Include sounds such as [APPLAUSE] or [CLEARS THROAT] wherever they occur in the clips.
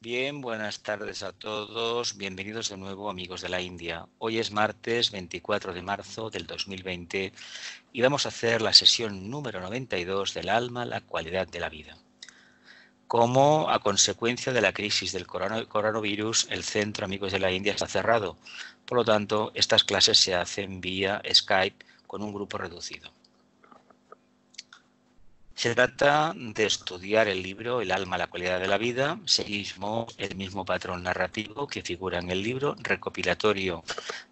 Bien, buenas tardes a todos. Bienvenidos de nuevo, amigos de la India. Hoy es martes 24 de marzo del 2020 y vamos a hacer la sesión número 92 del alma, la cualidad de la vida. Como a consecuencia de la crisis del coronavirus, el Centro Amigos de la India está cerrado. Por lo tanto, estas clases se hacen vía Skype con un grupo reducido. Se trata de estudiar el libro El alma, la cualidad de la vida, seguimos el mismo patrón narrativo que figura en el libro recopilatorio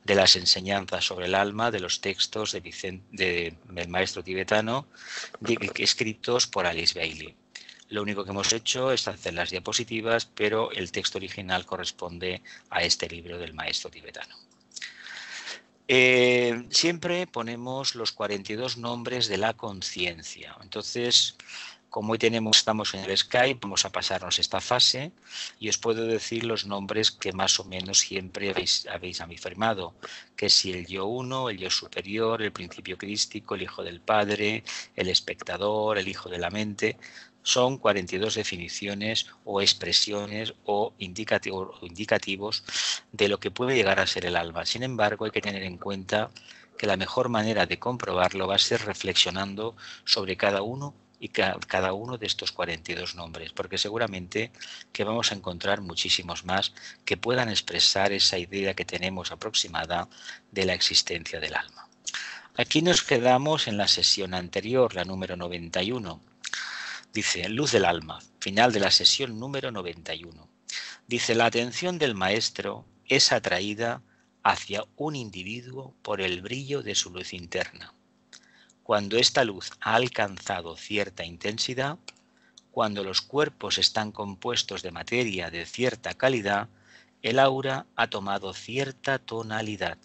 de las enseñanzas sobre el alma de los textos de, del maestro tibetano escritos por Alice Bailey. Lo único que hemos hecho es hacer las diapositivas, pero el texto original corresponde a este libro del maestro tibetano. Eh, siempre ponemos los 42 nombres de la conciencia. Entonces, como hoy tenemos, estamos en el Skype, vamos a pasarnos esta fase y os puedo decir los nombres que más o menos siempre habéis, habéis afirmado, que si el yo uno, el yo superior, el principio crístico, el hijo del padre, el espectador, el hijo de la mente, son 42 definiciones o expresiones o indicativos, indicativos de lo que puede llegar a ser el alma. Sin embargo, hay que tener en cuenta que la mejor manera de comprobarlo va a ser reflexionando sobre cada uno y cada uno de estos 42 nombres, porque seguramente que vamos a encontrar muchísimos más que puedan expresar esa idea que tenemos aproximada de la existencia del alma. Aquí nos quedamos en la sesión anterior, la número 91 Dice, Luz del Alma, final de la sesión número 91. Dice, la atención del maestro es atraída hacia un individuo por el brillo de su luz interna. Cuando esta luz ha alcanzado cierta intensidad, cuando los cuerpos están compuestos de materia de cierta calidad, el aura ha tomado cierta tonalidad.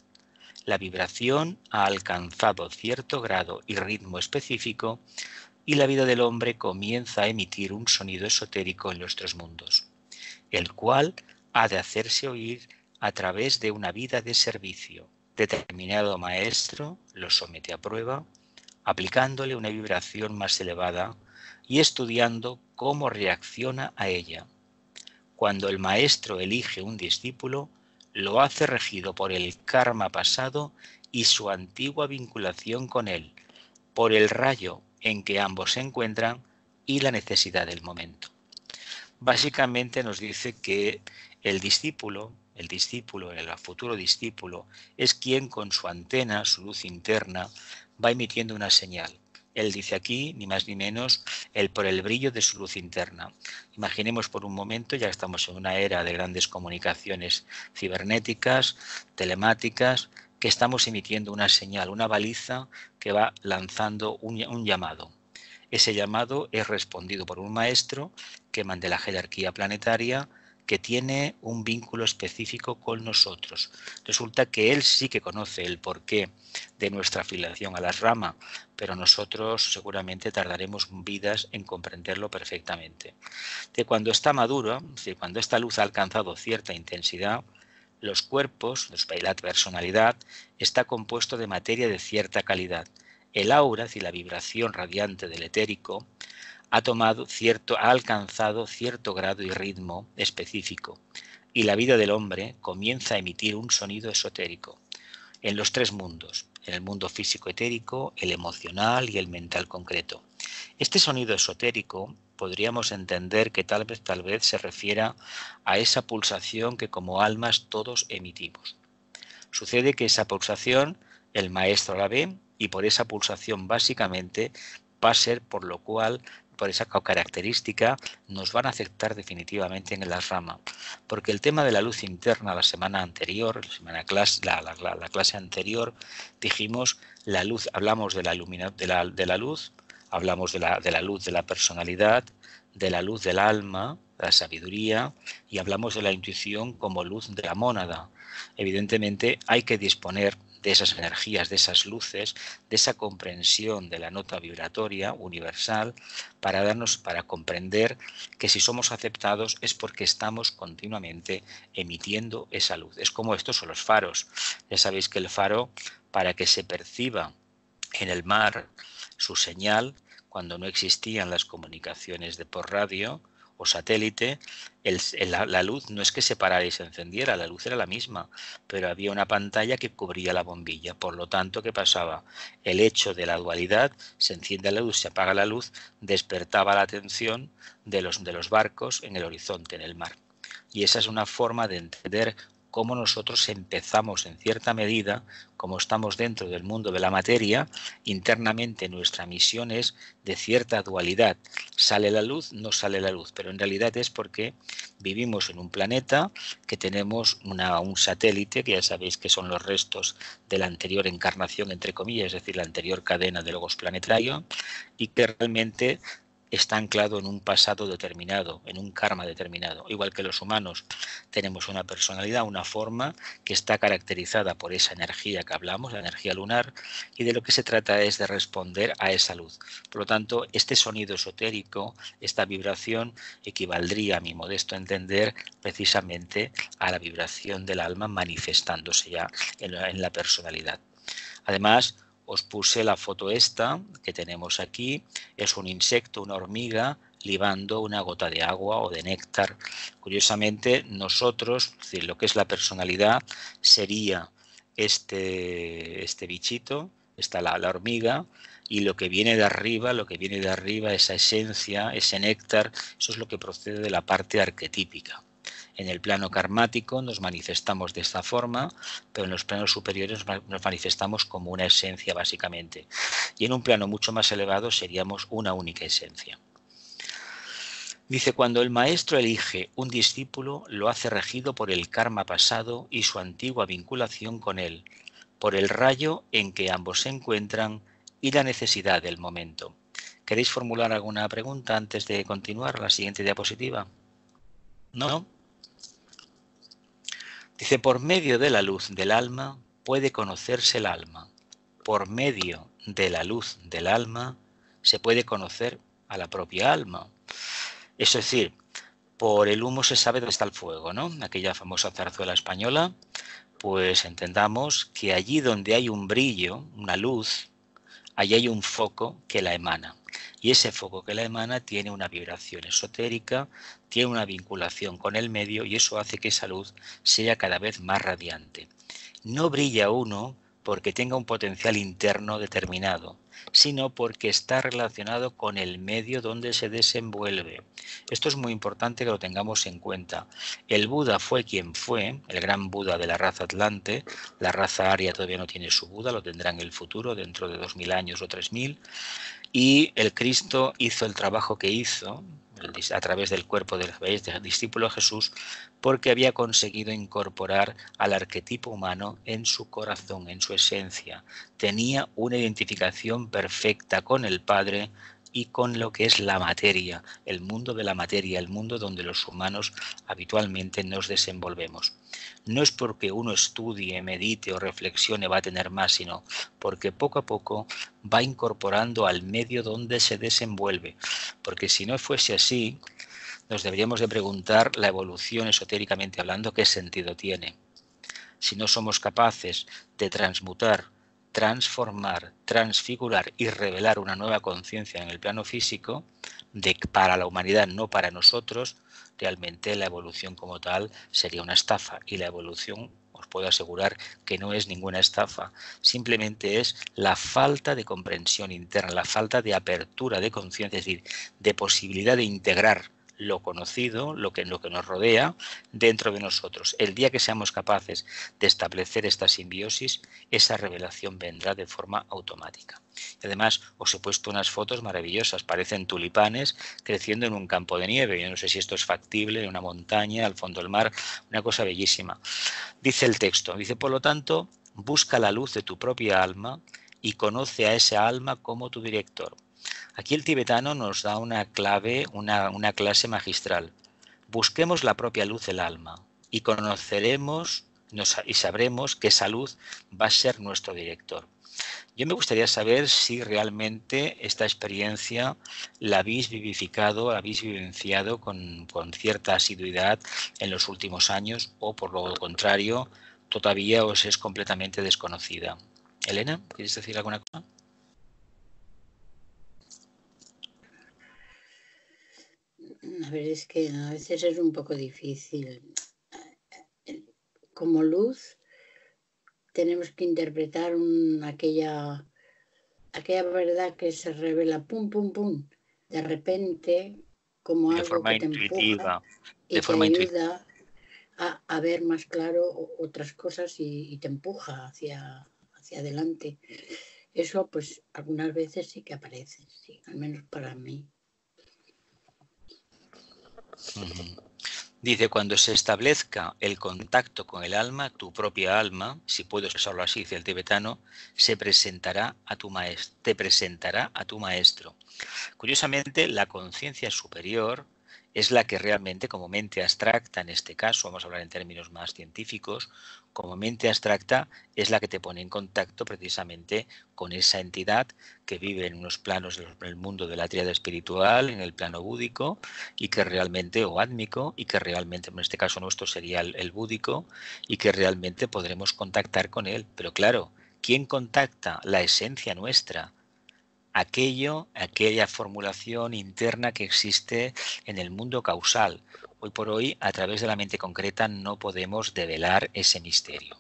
La vibración ha alcanzado cierto grado y ritmo específico y la vida del hombre comienza a emitir un sonido esotérico en nuestros mundos, el cual ha de hacerse oír a través de una vida de servicio. Determinado maestro lo somete a prueba, aplicándole una vibración más elevada y estudiando cómo reacciona a ella. Cuando el maestro elige un discípulo, lo hace regido por el karma pasado y su antigua vinculación con él, por el rayo en que ambos se encuentran y la necesidad del momento. Básicamente nos dice que el discípulo, el discípulo, el futuro discípulo, es quien con su antena, su luz interna, va emitiendo una señal. Él dice aquí, ni más ni menos, el por el brillo de su luz interna. Imaginemos por un momento, ya estamos en una era de grandes comunicaciones cibernéticas, telemáticas, que estamos emitiendo una señal, una baliza que va lanzando un, llamado. Ese llamado es respondido por un maestro que mande la jerarquía planetaria que tiene un vínculo específico con nosotros. Resulta que él sí que conoce el porqué de nuestra afiliación a la rama, pero nosotros seguramente tardaremos vidas en comprenderlo perfectamente. De cuando está maduro, cuando esta luz ha alcanzado cierta intensidad, los cuerpos, los bailat personalidad, está compuesto de materia de cierta calidad. El aura, y la vibración radiante del etérico, ha, tomado cierto, ha alcanzado cierto grado y ritmo específico, y la vida del hombre comienza a emitir un sonido esotérico en los tres mundos, en el mundo físico etérico, el emocional y el mental concreto. Este sonido esotérico podríamos entender que tal vez, tal vez se refiera a esa pulsación que como almas todos emitimos. Sucede que esa pulsación el maestro la ve y por esa pulsación básicamente va a ser por lo cual por esa característica nos van a aceptar definitivamente en la rama. Porque el tema de la luz interna la semana anterior, la, semana clase, la, clase anterior, dijimos la luz, hablamos de la, de la, luz Hablamos de la, de la luz de la personalidad, de la luz del alma, la sabiduría, y hablamos de la intuición como luz de la mónada. Evidentemente hay que disponer de esas energías, de esas luces, de esa comprensión de la nota vibratoria universal para darnos para comprender que si somos aceptados es porque estamos continuamente emitiendo esa luz. Es como estos son los faros. Ya sabéis que el faro para que se perciba en el mar su señal, cuando no existían las comunicaciones de por radio o satélite, la luz no es que se parara y se encendiera, la luz era la misma, pero había una pantalla que cubría la bombilla. Por lo tanto, ¿qué pasaba? El hecho de la dualidad, se enciende la luz, se apaga la luz, despertaba la atención de los, de los barcos en el horizonte, en el mar. Y esa es una forma de entender cómo nosotros empezamos en cierta medida, como estamos dentro del mundo de la materia, internamente nuestra misión es de cierta dualidad. Sale la luz, no sale la luz, pero en realidad es porque vivimos en un planeta que tenemos un satélite, que ya sabéis que son los restos de la anterior encarnación, entre comillas, es decir, la anterior cadena de logos planetario, y que realmente está anclado en un pasado determinado, en un karma determinado. Igual que los humanos, tenemos una personalidad, una forma que está caracterizada por esa energía que hablamos, la energía lunar, y de lo que se trata es de responder a esa luz. Por lo tanto, este sonido esotérico, esta vibración, equivaldría, a mi modesto entender, precisamente a la vibración del alma manifestándose ya en la, personalidad. Además, os puse la foto esta que tenemos aquí. Es un insecto, una hormiga, libando una gota de agua o de néctar. Curiosamente, nosotros, lo que es la personalidad, sería este, este bichito, está la hormiga, y lo que viene de arriba, lo que viene de arriba, esa esencia, ese néctar, eso es lo que procede de la parte arquetípica. En el plano karmático nos manifestamos de esta forma, pero en los planos superiores nos manifestamos como una esencia básicamente. Y en un plano mucho más elevado seríamos una única esencia. Dice, cuando el maestro elige un discípulo, lo hace regido por el karma pasado y su antigua vinculación con él, por el rayo en que ambos se encuentran y la necesidad del momento. ¿Queréis formular alguna pregunta antes de continuar la siguiente diapositiva? ¿No? Dice, por medio de la luz del alma puede conocerse el alma. Por medio de la luz del alma se puede conocer a la propia alma. Es decir, por el humo se sabe dónde está el fuego, ¿no? Aquella famosa zarzuela española, pues entendamos que allí donde hay un brillo, una luz, allí hay un foco que la emana. Y ese foco que la emana tiene una vibración esotérica, tiene una vinculación con el medio y eso hace que esa luz sea cada vez más radiante. No brilla uno porque tenga un potencial interno determinado, sino porque está relacionado con el medio donde se desenvuelve. Esto es muy importante que lo tengamos en cuenta. El Buda fue quien fue, el gran Buda de la raza Atlante, la raza aria todavía no tiene su Buda, lo tendrá en el futuro, dentro de 2.000 años o 3.000, y el Cristo hizo el trabajo que hizo a través del cuerpo del, del discípulo Jesús porque había conseguido incorporar al arquetipo humano en su corazón, en su esencia. Tenía una identificación perfecta con el Padre y con lo que es la materia, el mundo de la materia, el mundo donde los humanos habitualmente nos desenvolvemos. No es porque uno estudie, medite o reflexione va a tener más, sino porque poco a poco va incorporando al medio donde se desenvuelve. Porque si no fuese así, nos deberíamos de preguntar la evolución esotéricamente hablando qué sentido tiene. Si no somos capaces de transmutar transformar, transfigurar y revelar una nueva conciencia en el plano físico, de para la humanidad, no para nosotros, realmente la evolución como tal sería una estafa. Y la evolución, os puedo asegurar que no es ninguna estafa, simplemente es la falta de comprensión interna, la falta de apertura de conciencia, es decir, de posibilidad de integrar lo conocido, lo que, lo que nos rodea, dentro de nosotros. El día que seamos capaces de establecer esta simbiosis, esa revelación vendrá de forma automática. además, os he puesto unas fotos maravillosas, parecen tulipanes creciendo en un campo de nieve. Yo no sé si esto es factible, en una montaña, al fondo del mar, una cosa bellísima. Dice el texto, dice, por lo tanto, busca la luz de tu propia alma y conoce a esa alma como tu director. Aquí el tibetano nos da una clave, una, clase magistral. Busquemos la propia luz del alma y conoceremos y sabremos que esa luz va a ser nuestro director. Yo me gustaría saber si realmente esta experiencia la habéis vivificado, la habéis vivenciado con, con cierta asiduidad en los últimos años o por lo contrario, todavía os es completamente desconocida. Elena, ¿quieres decir alguna cosa? A ver, es que a veces es un poco difícil. Como luz tenemos que interpretar aquella, aquella verdad que se revela pum, pum, pum, de repente, como algo que te empuja y te ayuda a, ver más claro otras cosas y, te empuja hacia, hacia adelante. Eso, pues, algunas veces sí que aparece, sí, al menos para mí. Dice, cuando se establezca el contacto con el alma, tu propia alma, si puedo expresarlo así, dice el tibetano, se presentará a tu maestro, te presentará a tu maestro. Curiosamente, la conciencia superior es la que realmente como mente abstracta, en este caso, vamos a hablar en términos más científicos, como mente abstracta es la que te pone en contacto precisamente con esa entidad que vive en unos planos del mundo de la triada espiritual, en el plano búdico y que realmente, o átmico, y que realmente, en este caso nuestro sería el, el búdico, y que realmente podremos contactar con él. Pero claro, ¿quién contacta la esencia nuestra? aquello, aquella formulación interna que existe en el mundo causal. Hoy por hoy, a través de la mente concreta, no podemos develar ese misterio.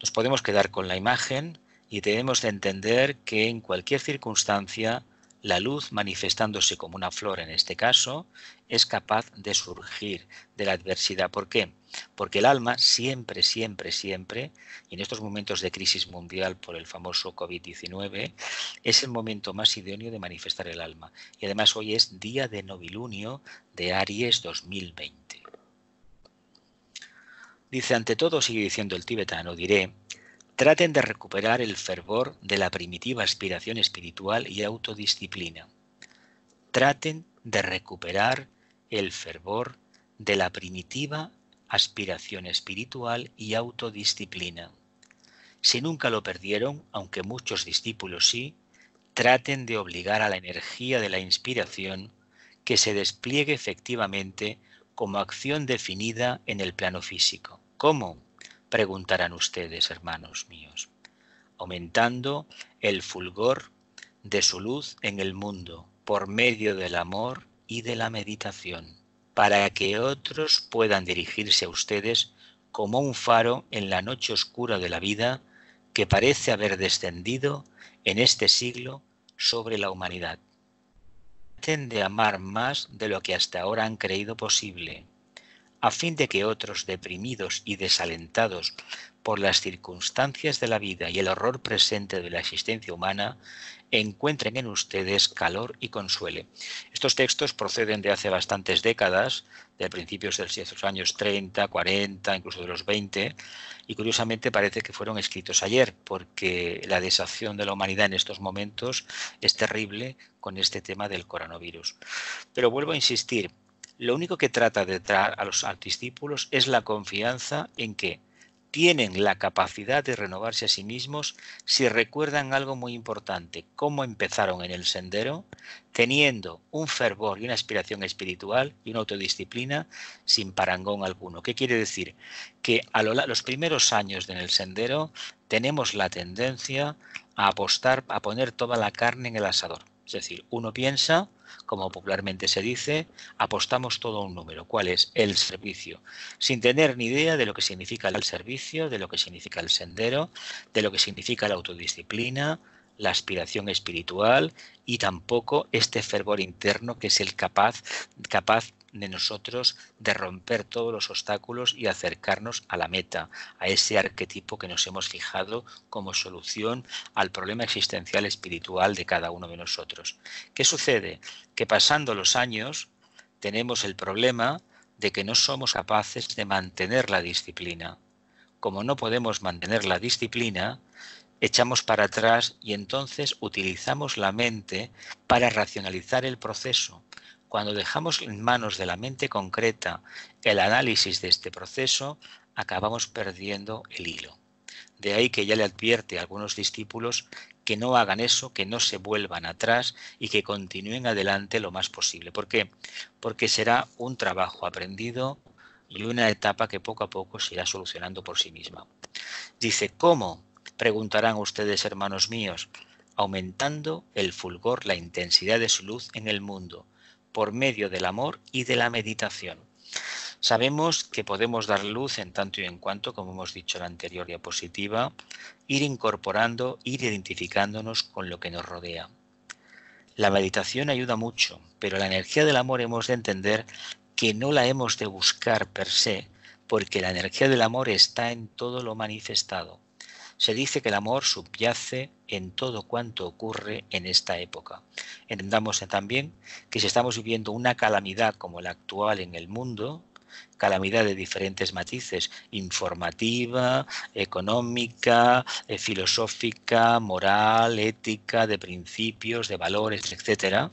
Nos podemos quedar con la imagen y debemos de entender que en cualquier circunstancia la luz, manifestándose como una flor en este caso, es capaz de surgir de la adversidad. ¿Por qué? Porque el alma siempre, siempre, siempre, y en estos momentos de crisis mundial por el famoso COVID-19, es el momento más idóneo de manifestar el alma. Y además hoy es día de novilunio de Aries 2020. Dice, ante todo, sigue diciendo el tibetano, diré traten de recuperar el fervor de la primitiva aspiración espiritual y autodisciplina. Traten de recuperar el fervor de la primitiva aspiración espiritual y autodisciplina. Si nunca lo perdieron, aunque muchos discípulos sí, traten de obligar a la energía de la inspiración que se despliegue efectivamente como acción definida en el plano físico. ¿Cómo? preguntarán ustedes, hermanos míos, aumentando el fulgor de su luz en el mundo por medio del amor y de la meditación, para que otros puedan dirigirse a ustedes como un faro en la noche oscura de la vida que parece haber descendido en este siglo sobre la humanidad. Traten de amar más de lo que hasta ahora han creído posible a fin de que otros deprimidos y desalentados por las circunstancias de la vida y el horror presente de la existencia humana, encuentren en ustedes calor y consuelo Estos textos proceden de hace bastantes décadas, de principios de los años 30, 40, incluso de los 20, y curiosamente parece que fueron escritos ayer, porque la desacción de la humanidad en estos momentos es terrible con este tema del coronavirus. Pero vuelvo a insistir, lo único que trata de traer a los discípulos es la confianza en que tienen la capacidad de renovarse a sí mismos si recuerdan algo muy importante, cómo empezaron en el sendero, teniendo un fervor y una aspiración espiritual y una autodisciplina sin parangón alguno. ¿Qué quiere decir? Que a los primeros años en el sendero tenemos la tendencia a apostar, a poner toda la carne en el asador. Es decir, uno piensa como popularmente se dice, apostamos todo a un número. ¿Cuál es? El servicio. Sin tener ni idea de lo que significa el servicio, de lo que significa el sendero, de lo que significa la autodisciplina, la aspiración espiritual y tampoco este fervor interno que es el capaz, capaz de nosotros de romper todos los obstáculos y acercarnos a la meta, a ese arquetipo que nos hemos fijado como solución al problema existencial espiritual de cada uno de nosotros. ¿Qué sucede? Que pasando los años tenemos el problema de que no somos capaces de mantener la disciplina. Como no podemos mantener la disciplina, echamos para atrás y entonces utilizamos la mente para racionalizar el proceso cuando dejamos en manos de la mente concreta el análisis de este proceso, acabamos perdiendo el hilo. De ahí que ya le advierte a algunos discípulos que no hagan eso, que no se vuelvan atrás y que continúen adelante lo más posible. ¿Por qué? Porque será un trabajo aprendido y una etapa que poco a poco se irá solucionando por sí misma. Dice, ¿cómo? Preguntarán ustedes, hermanos míos, aumentando el fulgor, la intensidad de su luz en el mundo por medio del amor y de la meditación. Sabemos que podemos dar luz en tanto y en cuanto, como hemos dicho en la anterior diapositiva, ir incorporando, ir identificándonos con lo que nos rodea. La meditación ayuda mucho, pero la energía del amor hemos de entender que no la hemos de buscar per se, porque la energía del amor está en todo lo manifestado se dice que el amor subyace en todo cuanto ocurre en esta época. Entendamos también que si estamos viviendo una calamidad como la actual en el mundo, calamidad de diferentes matices, informativa, económica, eh, filosófica, moral, ética, de principios, de valores, etcétera,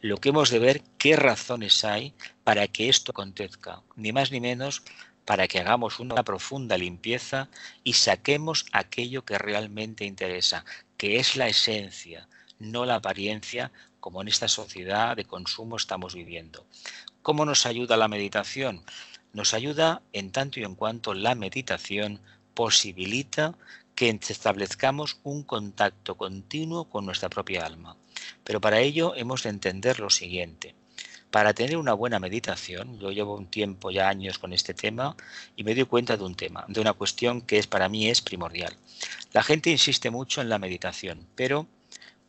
lo que hemos de ver qué razones hay para que esto acontezca, ni más ni menos para que hagamos una profunda limpieza y saquemos aquello que realmente interesa, que es la esencia, no la apariencia, como en esta sociedad de consumo estamos viviendo. ¿Cómo nos ayuda la meditación? Nos ayuda en tanto y en cuanto la meditación posibilita que establezcamos un contacto continuo con nuestra propia alma. Pero para ello hemos de entender lo siguiente para tener una buena meditación, yo llevo un tiempo ya años con este tema y me doy cuenta de un tema, de una cuestión que para mí es primordial. La gente insiste mucho en la meditación, pero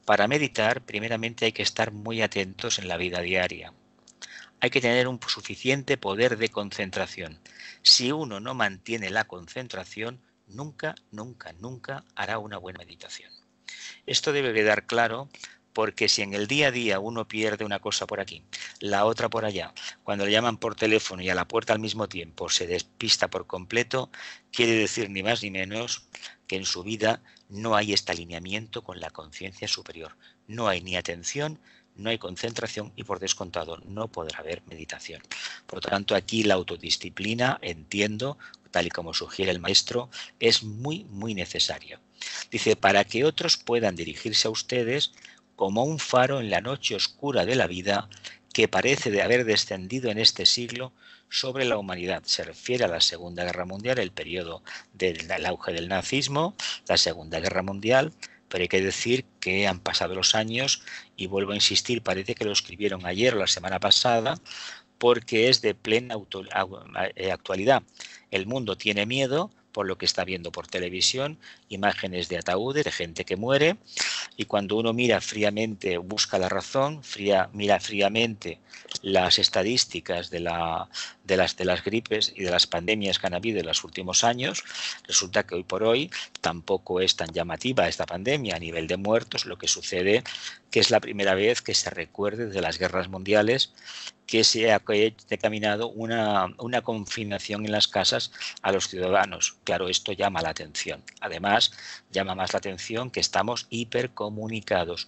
para meditar primeramente hay que estar muy atentos en la vida diaria. Hay que tener un suficiente poder de concentración. Si uno no mantiene la concentración, nunca, nunca, nunca hará una buena meditación. Esto debe quedar claro porque si en el día a día uno pierde una cosa por aquí, la otra por allá, cuando le llaman por teléfono y a la puerta al mismo tiempo se despista por completo, quiere decir ni más ni menos que en su vida no hay este alineamiento con la conciencia superior. No hay ni atención, no hay concentración y por descontado no podrá haber meditación. Por lo tanto, aquí la autodisciplina, entiendo, tal y como sugiere el maestro, es muy, muy necesario. Dice, para que otros puedan dirigirse a ustedes, como un faro en la noche oscura de la vida que parece de haber descendido en este siglo sobre la humanidad. Se refiere a la Segunda Guerra Mundial, el periodo del auge del nazismo, la Segunda Guerra Mundial, pero hay que decir que han pasado los años y vuelvo a insistir, parece que lo escribieron ayer o la semana pasada, porque es de plena eh, actualidad. El mundo tiene miedo por lo que está viendo por televisión imágenes de ataúdes, de gente que muere, y cuando uno mira fríamente, busca la razón, fría, mira fríamente las estadísticas de, la, de, las, de las gripes y de las pandemias que han habido en los últimos años, resulta que hoy por hoy tampoco es tan llamativa esta pandemia a nivel de muertos, lo que sucede que es la primera vez que se recuerde de las guerras mundiales que se ha decaminado una, una confinación en las casas a los ciudadanos. Claro, esto llama la atención. Además, llama más la atención que estamos hipercomunicados.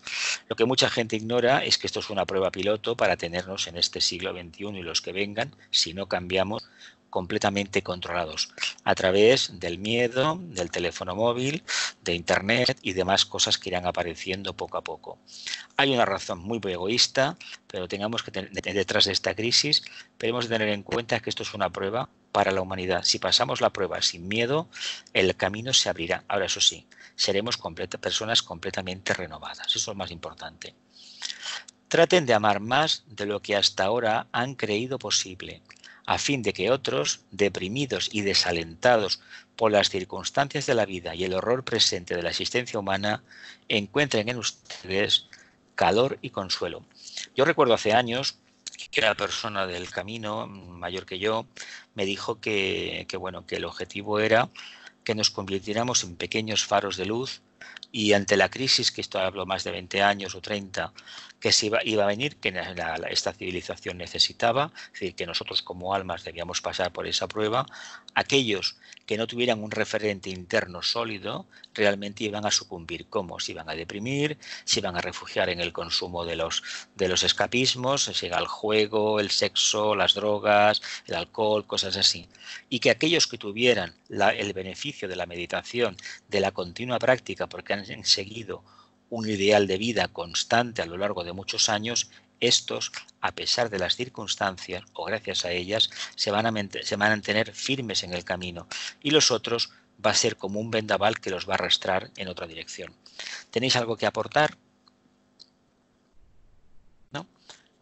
Lo que mucha gente ignora es que esto es una prueba piloto para tenernos en este siglo XXI y los que vengan, si no cambiamos, completamente controlados a través del miedo, del teléfono móvil, de Internet y demás cosas que irán apareciendo poco a poco. Hay una razón muy egoísta, pero tengamos que tener detrás de esta crisis, tenemos que tener en cuenta que esto es una prueba para la humanidad. Si pasamos la prueba sin miedo, el camino se abrirá. Ahora, eso sí, seremos personas completamente renovadas. Eso es lo más importante. Traten de amar más de lo que hasta ahora han creído posible a fin de que otros, deprimidos y desalentados por las circunstancias de la vida y el horror presente de la existencia humana, encuentren en ustedes calor y consuelo. Yo recuerdo hace años que la persona del camino, mayor que yo, me dijo que, bueno, que el objetivo era que nos convirtiéramos en pequeños faros de luz y ante la crisis, que esto hablo más de 20 años o 30, que se iba, a venir, que esta civilización necesitaba, decir, que nosotros como almas debíamos pasar por esa prueba, aquellos que no tuvieran un referente interno sólido realmente iban a sucumbir. como Se iban a deprimir, se iban a refugiar en el consumo de los, de los escapismos, se llega al juego, el sexo, las drogas, el alcohol, cosas así. Y que aquellos que tuvieran el beneficio de la meditación, de la continua práctica, porque han seguido un ideal de vida constante a lo largo de muchos años, estos, a pesar de las circunstancias o gracias a ellas, se van a, se van a mantener firmes en el camino y los otros va a ser como un vendaval que los va a arrastrar en otra dirección. ¿Tenéis algo que aportar? ¿No?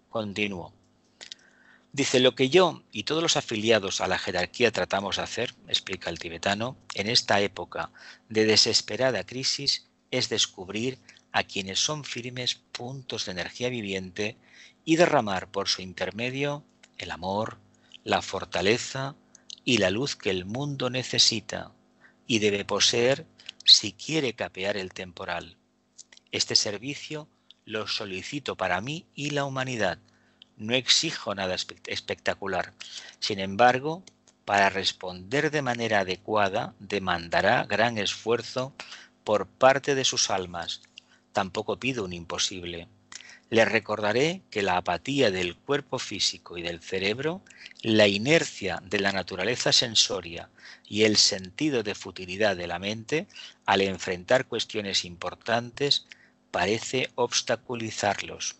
Continúo. Dice, lo que yo y todos los afiliados a la jerarquía tratamos de hacer, explica el tibetano, en esta época de desesperada crisis es descubrir a quienes son firmes puntos de energía viviente y derramar por su intermedio el amor, la fortaleza y la luz que el mundo necesita y debe poseer si quiere capear el temporal. Este servicio lo solicito para mí y la humanidad. No exijo nada espectacular. Sin embargo, para responder de manera adecuada demandará gran esfuerzo por parte de sus almas, tampoco pido un imposible. Les recordaré que la apatía del cuerpo físico y del cerebro, la inercia de la naturaleza sensoria y el sentido de futilidad de la mente, al enfrentar cuestiones importantes, parece obstaculizarlos.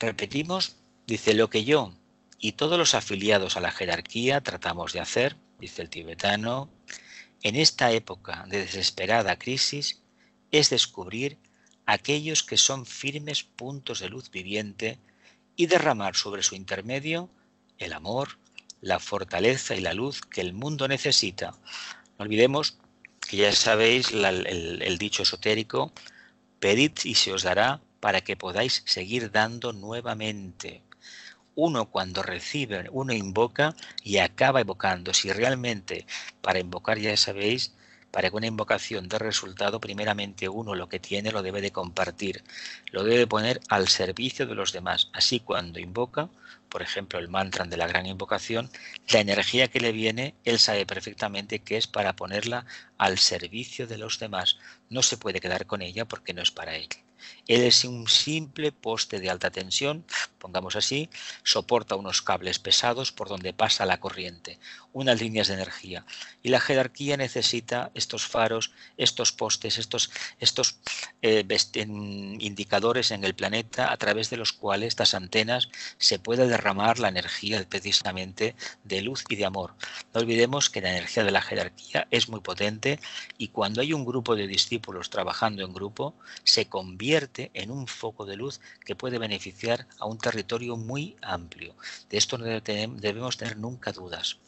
Repetimos, dice lo que yo y todos los afiliados a la jerarquía tratamos de hacer, dice el tibetano, en esta época de desesperada crisis es descubrir aquellos que son firmes puntos de luz viviente y derramar sobre su intermedio el amor, la fortaleza y la luz que el mundo necesita. No olvidemos que ya sabéis el, el dicho esotérico, pedid y se os dará para que podáis seguir dando nuevamente. Uno cuando recibe, uno invoca y acaba evocando. Si realmente para invocar ya sabéis para que una invocación dé resultado, primeramente uno lo que tiene lo debe de compartir, lo debe de poner al servicio de los demás. Así cuando invoca, por ejemplo, el mantra de la gran invocación, la energía que le viene, él sabe perfectamente que es para ponerla al servicio de los demás. No se puede quedar con ella porque no es para él. Él es un simple poste de alta tensión, pongamos así, soporta unos cables pesados por donde pasa la corriente, unas líneas de energía. Y la jerarquía necesita estos faros, estos postes, estos, estos eh, indicadores en el planeta a través de los cuales estas antenas se puede derramar la energía precisamente de luz y de amor. No olvidemos que la energía de la jerarquía es muy potente y cuando hay un grupo de discípulos trabajando en grupo, se convierte en un foco de luz que puede beneficiar a un territorio muy amplio. De esto no debemos tener nunca dudas.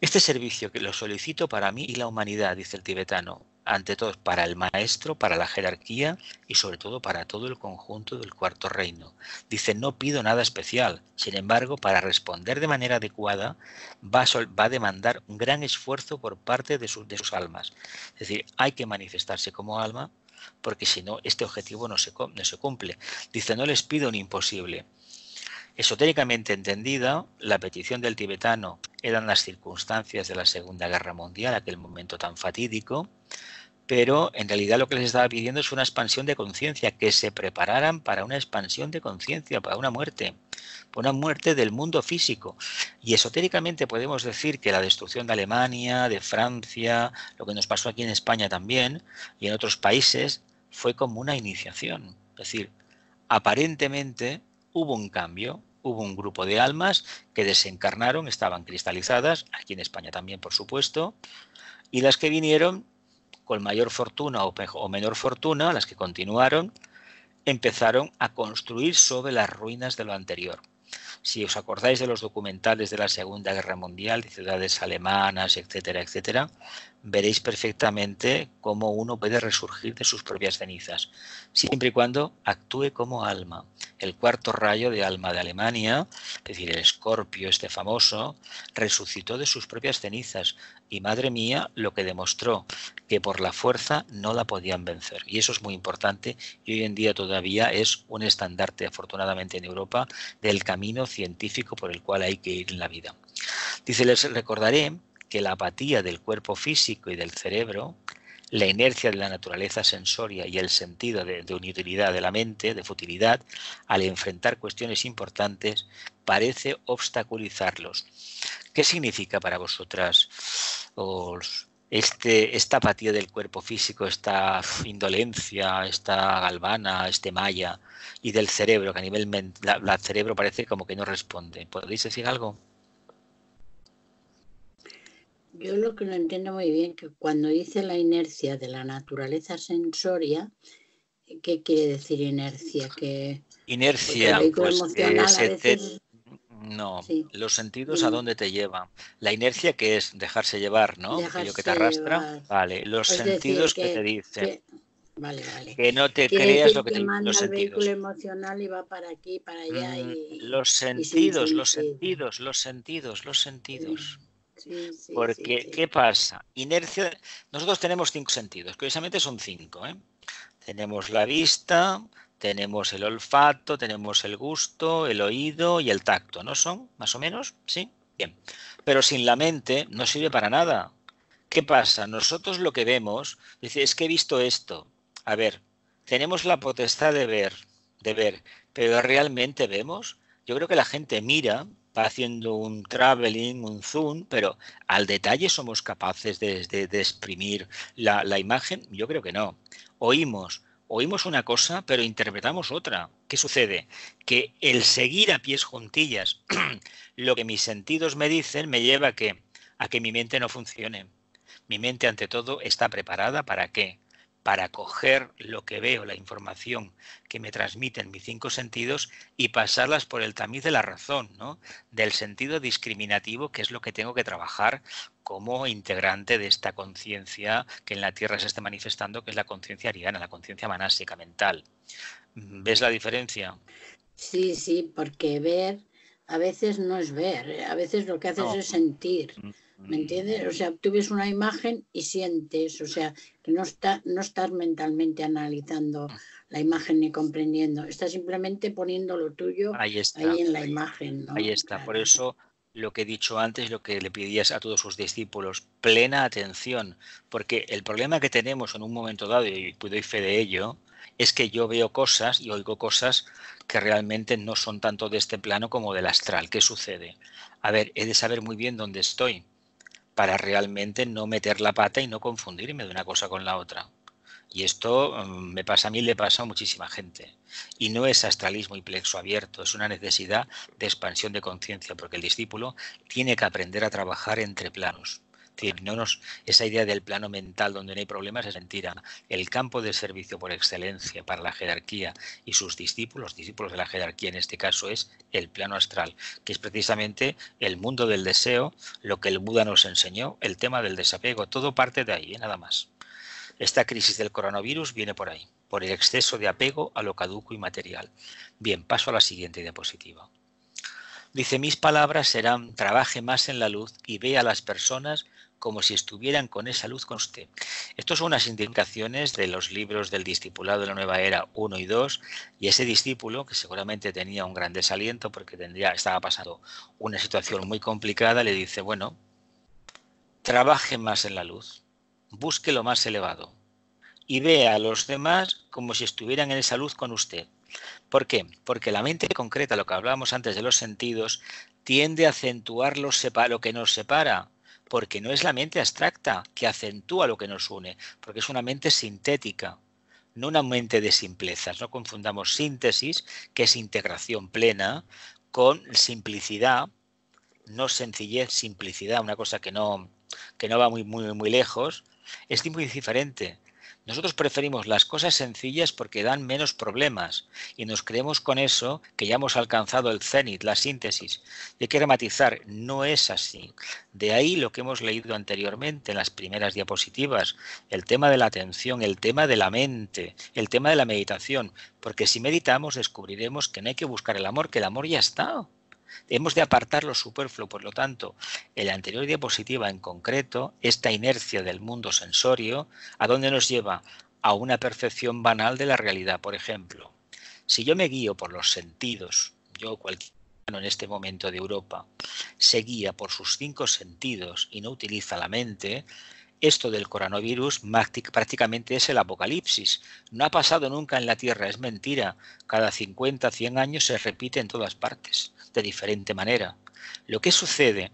Este servicio que lo solicito para mí y la humanidad, dice el tibetano, ante todo para el maestro, para la jerarquía y sobre todo para todo el conjunto del cuarto reino. Dice, no pido nada especial, sin embargo, para responder de manera adecuada va a, va a demandar un gran esfuerzo por parte de, de sus almas. Es decir, hay que manifestarse como alma porque si no, este objetivo no se, cumple. Dice, no les pido un imposible. Esotéricamente entendida, la petición del tibetano eran las circunstancias de la Segunda Guerra Mundial, aquel momento tan fatídico, pero en realidad lo que les estaba pidiendo es una expansión de conciencia, que se prepararan para una expansión de conciencia, para una muerte, para una muerte del mundo físico. Y esotéricamente podemos decir que la destrucción de Alemania, de Francia, lo que nos pasó aquí en España también y en otros países, fue como una iniciación. Es decir, aparentemente hubo un cambio, hubo un grupo de almas que desencarnaron, estaban cristalizadas, aquí en España también, por supuesto, y las que vinieron con mayor fortuna o, o menor fortuna, las que continuaron, empezaron a construir sobre las ruinas de lo anterior. Si os acordáis de los documentales de la Segunda Guerra Mundial, de ciudades alemanas, etcétera, etcétera, veréis perfectamente cómo uno puede resurgir de sus propias cenizas, siempre y cuando actúe como alma. El cuarto rayo de alma de Alemania, es decir, el escorpio, este famoso, resucitó de sus propias cenizas, y madre mía lo que demostró, que por la fuerza no la podían vencer. Y eso es muy importante y hoy en día todavía es un estandarte, afortunadamente en Europa, del camino científico por el cual hay que ir en la vida. Dice, les recordaré que la apatía del cuerpo físico y del cerebro la inercia de la naturaleza sensoria y el sentido de, de, inutilidad de la mente, de futilidad, al enfrentar cuestiones importantes, parece obstaculizarlos. ¿Qué significa para vosotras este, esta apatía del cuerpo físico, esta indolencia, esta galvana, este maya y del cerebro, que a nivel mental, el cerebro parece como que no responde? ¿Podéis decir algo? Yo lo que no entiendo muy bien que cuando dice la inercia de la naturaleza sensoria, ¿qué quiere decir inercia? Que inercia, pues, emocional, este no, los sentidos a dónde te lleva. La inercia que es dejarse llevar, ¿no? Lo que te arrastra. Vale, los sentidos que, te dicen. Que, vale, vale. que no te creas lo que, te manda los el sentidos. emocional para aquí, para mm, los sentidos, los sentidos, los sentidos, los sentidos. Sí, sí, Porque, ¿qué pasa? Inercia. Nosotros tenemos cinco sentidos, curiosamente son cinco. ¿eh? Tenemos la vista, tenemos el olfato, tenemos el gusto, el oído y el tacto, ¿no son? Más o menos, ¿sí? Bien. Pero sin la mente no sirve para nada. ¿Qué pasa? Nosotros lo que vemos, dice, es que he visto esto. A ver, tenemos la potestad de ver, de ver, pero realmente vemos. Yo creo que la gente mira, va haciendo un traveling, un zoom, pero al detalle somos capaces de, exprimir la, la imagen. Yo creo que no. Oímos, oímos una cosa, pero interpretamos otra. ¿Qué sucede? Que el seguir a pies juntillas [CLEARS THROAT] lo que mis sentidos me dicen me lleva a que, a que mi mente no funcione. Mi mente, ante todo, está preparada para qué? para coger lo que veo, la información que me transmiten mis cinco sentidos y pasarlas por el tamiz de la razón, ¿no? del sentido discriminativo, que es lo que tengo que trabajar como integrante de esta conciencia que en la Tierra se está manifestando, que es la conciencia ariana, la conciencia manásica mental. ¿Ves la diferencia? Sí, sí, porque ver a veces no es ver, a veces lo que haces es sentir. Mm. ¿Me entiendes? O sea, tú ves una imagen y sientes, o sea, que no, está, no estás mentalmente analizando mm. la imagen ni comprendiendo, estás simplemente poniendo lo tuyo ahí, en la imagen. Ahí está, por eso lo que he dicho antes, lo que le pedías a todos sus discípulos, plena atención, porque el problema que tenemos en un momento dado, y pues doy fe de ello, es que yo veo cosas y oigo cosas que realmente no son tanto de este plano como del astral. ¿Qué sucede? A ver, he de saber muy bien dónde estoy para realmente no meter la pata y no confundirme de una cosa con la otra. Y esto mm, me pasa a mí, le pasa a muchísima gente. Y no es astralismo y plexo abierto, es una necesidad de expansión de conciencia, porque el discípulo tiene que aprender a trabajar entre planos esa idea del plano mental donde no hay problemas es mentira. El campo de servicio por excelencia para la jerarquía y sus discípulos, discípulos de la jerarquía en este caso, es el plano astral, que es precisamente el mundo del deseo, lo que el Buda nos enseñó, el tema del desapego, todo parte de ahí, y ¿eh? nada más. Esta crisis del coronavirus viene por ahí, por el exceso de apego a lo caduco y material. Bien, paso a la siguiente diapositiva. Dice, mis palabras serán, trabaje más en la luz y ve a las personas como si estuvieran con esa luz con usted. Estas son unas indicaciones de los libros del discipulado de la nueva era 1 y 2, y ese discípulo, que seguramente tenía un gran desaliento porque estaba pasando una situación muy complicada, le dice, bueno, trabaje más en la luz, busque lo más elevado y vea a los demás como si estuvieran en esa luz con usted. ¿Por qué? Porque la mente concreta, lo que hablábamos antes de los sentidos, tiende a acentuar lo que nos separa porque no es la mente abstracta que acentúa lo que nos une, porque es una mente sintética, no una mente de simplezas. No confundamos síntesis, que es integración plena, con simplicidad, no sencillez, simplicidad, una cosa que no, que no va muy, muy, muy lejos, es muy diferente. Nosotros preferimos las cosas sencillas porque dan menos problemas y nos creemos con eso que ya hemos alcanzado el cenit, la síntesis. Y hay que rematizar, no es así. De ahí lo que hemos leído anteriormente en las primeras diapositivas, el tema de la atención, el tema de la mente, el tema de la meditación, porque si meditamos descubriremos que no hay que buscar el amor, que el amor ya está. Hemos de apartar lo superfluo, por lo tanto, en la anterior diapositiva en concreto, esta inercia del mundo sensorio, ¿a dónde nos lleva? A una percepción banal de la realidad, por ejemplo. Si yo me guío por los sentidos, yo cualquiera en este momento de Europa se guía por sus cinco sentidos y no utiliza la mente, esto del coronavirus prácticamente es el apocalipsis. No ha pasado nunca en la Tierra, es mentira. Cada 50, 100 años se repite en todas partes, de diferente manera. Lo que sucede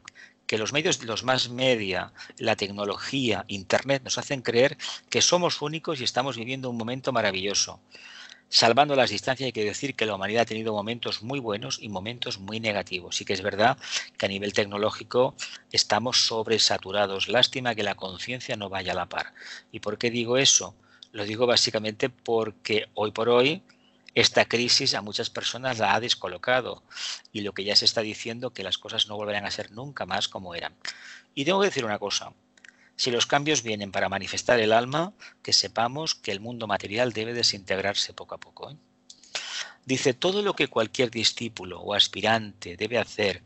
que los medios, los más media, la tecnología, Internet, nos hacen creer que somos únicos y estamos viviendo un momento maravilloso. Salvando las distancias, hay que decir que la humanidad ha tenido momentos muy buenos y momentos muy negativos. Sí que es verdad que a nivel tecnológico estamos sobresaturados. Lástima que la conciencia no vaya a la par. ¿Y por qué digo eso? Lo digo básicamente porque hoy por hoy esta crisis a muchas personas la ha descolocado y lo que ya se está diciendo que las cosas no volverán a ser nunca más como eran. Y tengo que decir una cosa, si los cambios vienen para manifestar el alma, que sepamos que el mundo material debe desintegrarse poco a poco. ¿eh? Dice, todo lo que cualquier discípulo o aspirante debe hacer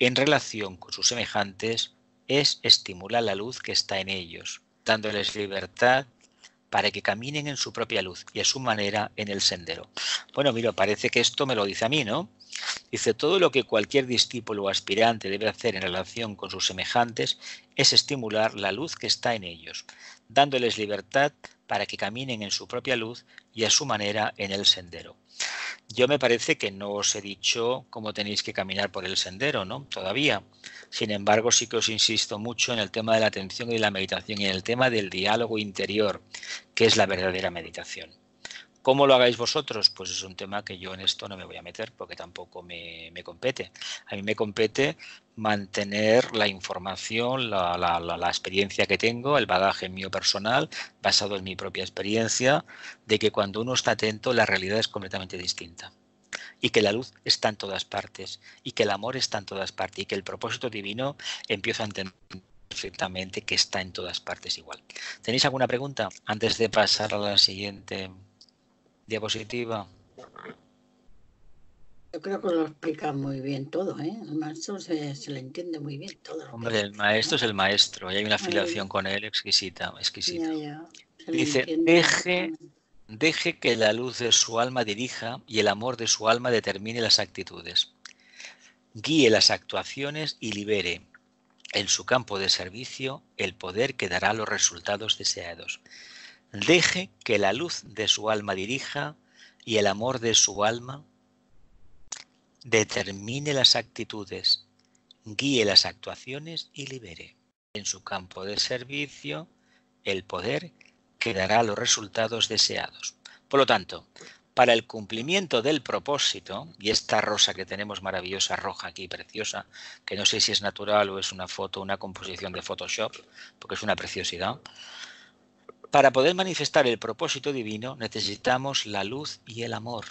en relación con sus semejantes es estimular la luz que está en ellos, dándoles libertad para que caminen en su propia luz y a su manera en el sendero. Bueno, mira, parece que esto me lo dice a mí, ¿no? Dice, todo lo que cualquier discípulo o aspirante debe hacer en relación con sus semejantes es estimular la luz que está en ellos, dándoles libertad para que caminen en su propia luz y a su manera en el sendero. Yo me parece que no os he dicho cómo tenéis que caminar por el sendero, ¿no? Todavía. Sin embargo, sí que os insisto mucho en el tema de la atención y de la meditación y en el tema del diálogo interior, que es la verdadera meditación. ¿Cómo lo hagáis vosotros? Pues es un tema que yo en esto no me voy a meter porque tampoco me, compete. A mí me compete mantener la información, la, experiencia que tengo, el bagaje mío personal, basado en mi propia experiencia, de que cuando uno está atento la realidad es completamente distinta. Y que la luz está en todas partes, y que el amor está en todas partes, y que el propósito divino empieza a entender perfectamente que está en todas partes igual. ¿Tenéis alguna pregunta antes de pasar a la siguiente? Diapositiva. Yo creo que lo explica muy bien todo, ¿eh? El maestro se, le entiende muy bien todo. Hombre, el maestro es el maestro y hay una afiliación con él exquisita, exquisita. Dice, deje, deje que la luz de su alma dirija y el amor de su alma determine las actitudes. Guíe las actuaciones y libere en su campo de servicio el poder que dará los resultados deseados. Deje que la luz de su alma dirija y el amor de su alma determine las actitudes, guíe las actuaciones y libere en su campo de servicio el poder que dará los resultados deseados. Por lo tanto, para el cumplimiento del propósito, y esta rosa que tenemos maravillosa, roja aquí, preciosa, que no sé si es natural o es una foto, una composición de Photoshop, porque es una preciosidad, para poder manifestar el propósito divino necesitamos la luz y el amor.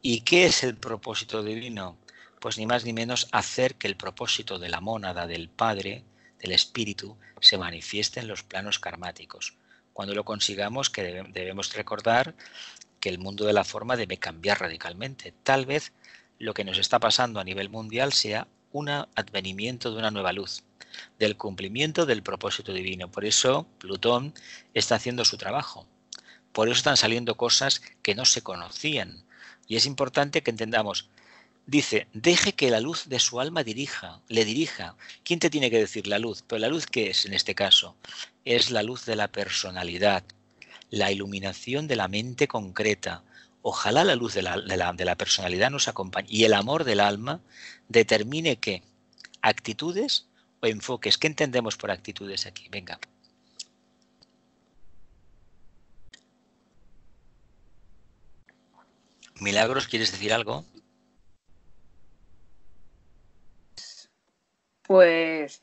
¿Y qué es el propósito divino? Pues ni más ni menos hacer que el propósito de la mónada, del Padre, del Espíritu, se manifieste en los planos karmáticos. Cuando lo consigamos, que debemos recordar que el mundo de la forma debe cambiar radicalmente. Tal vez lo que nos está pasando a nivel mundial sea un advenimiento de una nueva luz, del cumplimiento del propósito divino. Por eso Plutón está haciendo su trabajo. Por eso están saliendo cosas que no se conocían. Y es importante que entendamos. Dice, deje que la luz de su alma dirija, le dirija. ¿Quién te tiene que decir la luz? Pero la luz que es en este caso? Es la luz de la personalidad, la iluminación de la mente concreta, Ojalá la luz de la, personalidad nos acompañe y el amor del alma determine qué actitudes o enfoques. ¿Qué entendemos por actitudes aquí? Venga. Milagros, ¿quieres decir algo? Pues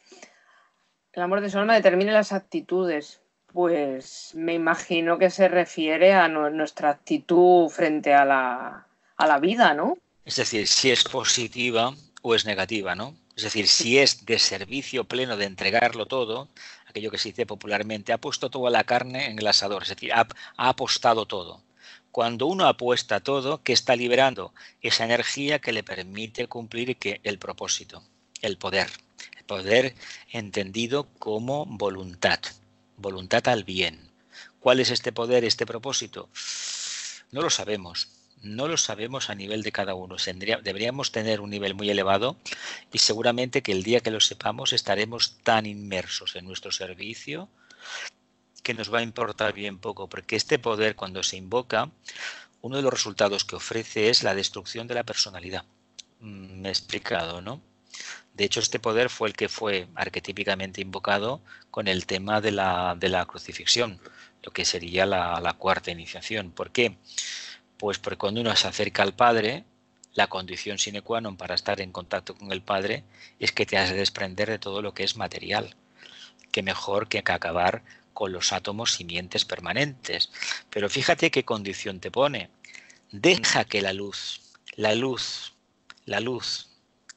el amor de su alma determina las actitudes pues me imagino que se refiere a nuestra actitud frente a la, a la vida, ¿no? Es decir, si es positiva o es negativa, ¿no? Es decir, si es de servicio pleno, de entregarlo todo, aquello que se dice popularmente, ha puesto toda la carne en el asador, es decir, ha, ha, apostado todo. Cuando uno apuesta todo, que está liberando esa energía que le permite cumplir que el propósito, el poder, el poder entendido como voluntad voluntad al bien. ¿Cuál es este poder, este propósito? No lo sabemos. No lo sabemos a nivel de cada uno. deberíamos tener un nivel muy elevado y seguramente que el día que lo sepamos estaremos tan inmersos en nuestro servicio que nos va a importar bien poco, porque este poder cuando se invoca, uno de los resultados que ofrece es la destrucción de la personalidad. Mm, me he explicado, ¿no? De hecho, este poder fue el que fue arquetípicamente invocado con el tema de la, crucifixión, lo que sería la, la cuarta iniciación. ¿Por qué? Pues porque cuando uno se acerca al Padre, la condición sine qua non para estar en contacto con el Padre es que te has de desprender de todo lo que es material. Que mejor que acabar con los átomos simientes permanentes. Pero fíjate qué condición te pone. Deja que la luz, la luz, la luz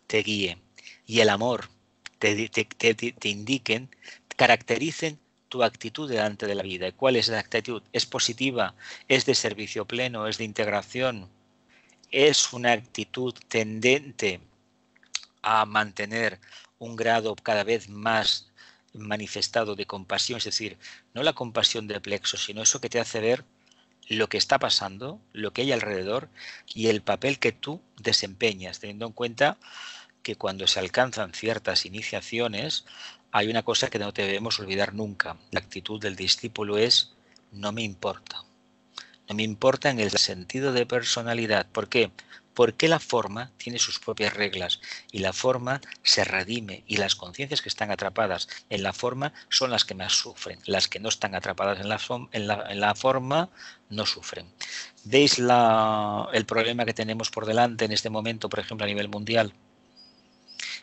te guíe y el amor te, indiquen, caractericen tu actitud delante de la vida. ¿Y cuál es la actitud? ¿Es positiva? ¿Es de servicio pleno? ¿Es de integración? ¿Es una actitud tendente a mantener un grado cada vez más manifestado de compasión? Es decir, no la compasión de plexo, sino eso que te hace ver lo que está pasando, lo que hay alrededor y el papel que tú desempeñas, teniendo en cuenta cuando se alcanzan ciertas iniciaciones, hay una cosa que no debemos olvidar nunca. La actitud del discípulo es no me importa. No me importa en el sentido de personalidad. ¿Por qué? Porque la forma tiene sus propias reglas y la forma se redime y las conciencias que están atrapadas en la forma son las que más sufren. Las que no están atrapadas en la, en la forma no sufren. ¿Veis el problema que tenemos por delante en este momento, por ejemplo, a nivel mundial?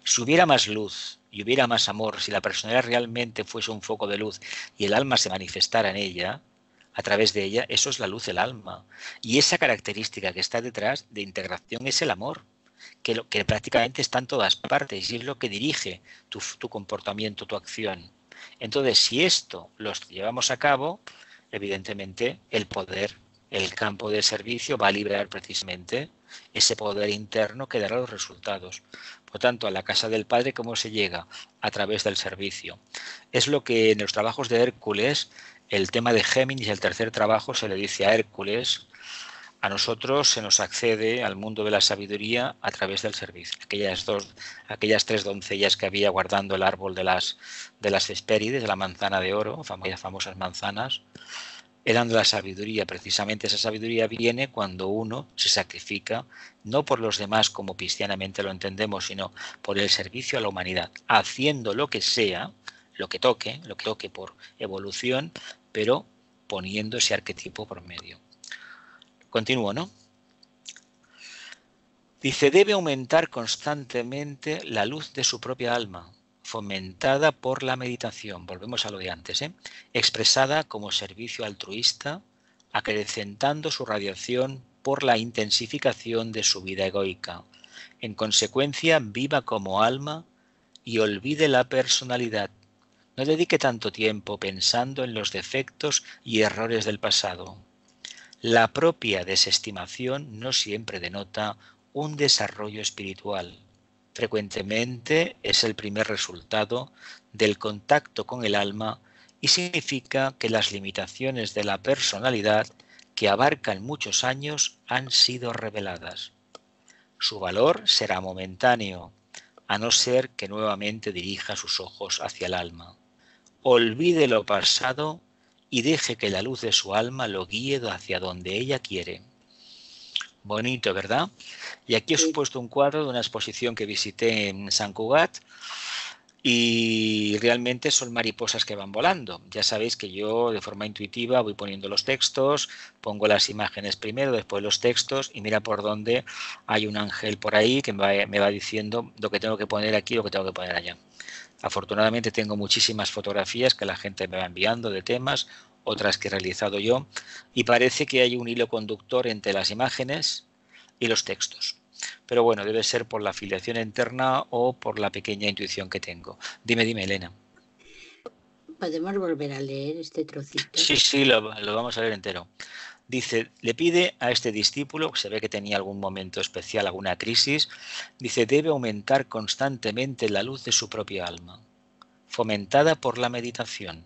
Si hubiera más luz y hubiera más amor, si la personalidad realmente fuese un foco de luz y el alma se manifestara en ella, a través de ella, eso es la luz del alma. Y esa característica que está detrás de integración es el amor, que, que prácticamente está en todas partes y es lo que dirige tu, tu comportamiento, tu acción. Entonces, si esto lo llevamos a cabo, evidentemente el poder el campo de servicio va a liberar precisamente ese poder interno que dará los resultados. Por tanto, a la casa del Padre, ¿cómo se llega? A través del servicio. Es lo que en los trabajos de Hércules, el tema de Géminis, el tercer trabajo, se le dice a Hércules, a nosotros se nos accede al mundo de la sabiduría a través del servicio. Aquellas dos, aquellas tres doncellas que había guardando el árbol de las de las Hespérides, la manzana de oro, famosas famosas manzanas, eran de la sabiduría. Precisamente esa sabiduría viene cuando uno se sacrifica, no por los demás como cristianamente lo entendemos, sino por el servicio a la humanidad, haciendo lo que sea, lo que toque, lo que toque por evolución, pero poniendo ese arquetipo por medio. Continúo, ¿no? Dice, debe aumentar constantemente la luz de su propia alma, fomentada por la meditación, volvemos a lo de antes, ¿eh? expresada como servicio altruista, acrecentando su radiación por la intensificación de su vida egoica. En consecuencia, viva como alma y olvide la personalidad. No dedique tanto tiempo pensando en los defectos y errores del pasado. La propia desestimación no siempre denota un desarrollo espiritual frecuentemente es el primer resultado del contacto con el alma y significa que las limitaciones de la personalidad que abarcan muchos años han sido reveladas. Su valor será momentáneo, a no ser que nuevamente dirija sus ojos hacia el alma. Olvide lo pasado y deje que la luz de su alma lo guíe hacia donde ella quiere. Bonito, ¿verdad? Y aquí os he puesto un cuadro de una exposición que visité en San Cugat y realmente son mariposas que van volando. Ya sabéis que yo de forma intuitiva voy poniendo los textos, pongo las imágenes primero, después los textos y mira por dónde hay un ángel por ahí que me va, me va diciendo lo que tengo que poner aquí, lo que tengo que poner allá. Afortunadamente tengo muchísimas fotografías que la gente me va enviando de temas otras que he realizado yo, y parece que hay un hilo conductor entre las imágenes y los textos. Pero bueno, debe ser por la afiliación interna o por la pequeña intuición que tengo. Dime, dime, Elena. ¿Podemos volver a leer este trocito? Sí, sí, lo, vamos a leer entero. Dice, le pide a este discípulo, se ve que tenía algún momento especial, alguna crisis, dice, debe aumentar constantemente la luz de su propia alma, fomentada por la meditación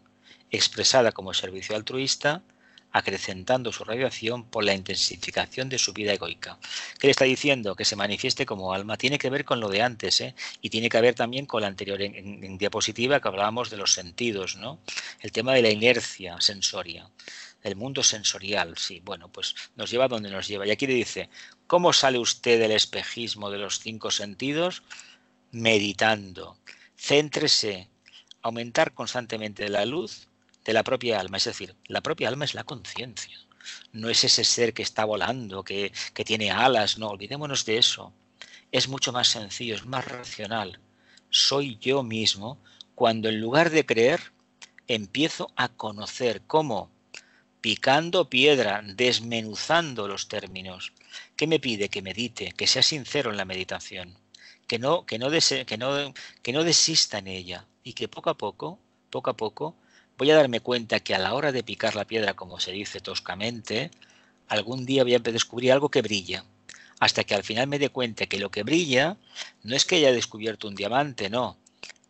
expresada como servicio altruista, acrecentando su radiación por la intensificación de su vida egoica. ¿Qué le está diciendo? Que se manifieste como alma. Tiene que ver con lo de antes ¿eh? y tiene que ver también con la anterior en, diapositiva que hablábamos de los sentidos, ¿no? El tema de la inercia sensoria, el mundo sensorial, sí. Bueno, pues nos lleva donde nos lleva. Y aquí le dice, ¿cómo sale usted del espejismo de los cinco sentidos? Meditando. Céntrese. Aumentar constantemente la luz de la propia alma. Es decir, la propia alma es la conciencia. No es ese ser que está volando, que, tiene alas, no, olvidémonos de eso. Es mucho más sencillo, es más racional. Soy yo mismo cuando en lugar de creer, empiezo a conocer cómo picando piedra, desmenuzando los términos. ¿Qué me pide? Que medite, que sea sincero en la meditación, que no, que no, que no, que no desista en ella y que poco a poco, poco a poco, voy a darme cuenta que a la hora de picar la piedra, como se dice toscamente, algún día voy a descubrir algo que brilla, hasta que al final me dé cuenta que lo que brilla no es que haya descubierto un diamante, no,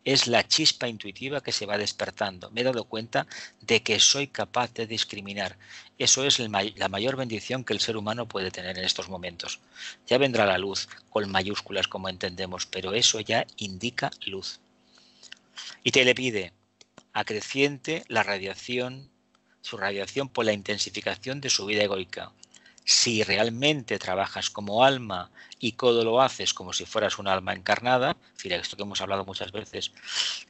es la chispa intuitiva que se va despertando. Me he dado cuenta de que soy capaz de discriminar. Eso es la mayor bendición que el ser humano puede tener en estos momentos. Ya vendrá la luz, con mayúsculas como entendemos, pero eso ya indica luz. Y te le pide, acreciente la radiación, su radiación por la intensificación de su vida egoica. Si realmente trabajas como alma y todo lo haces como si fueras un alma encarnada, esto que hemos hablado muchas veces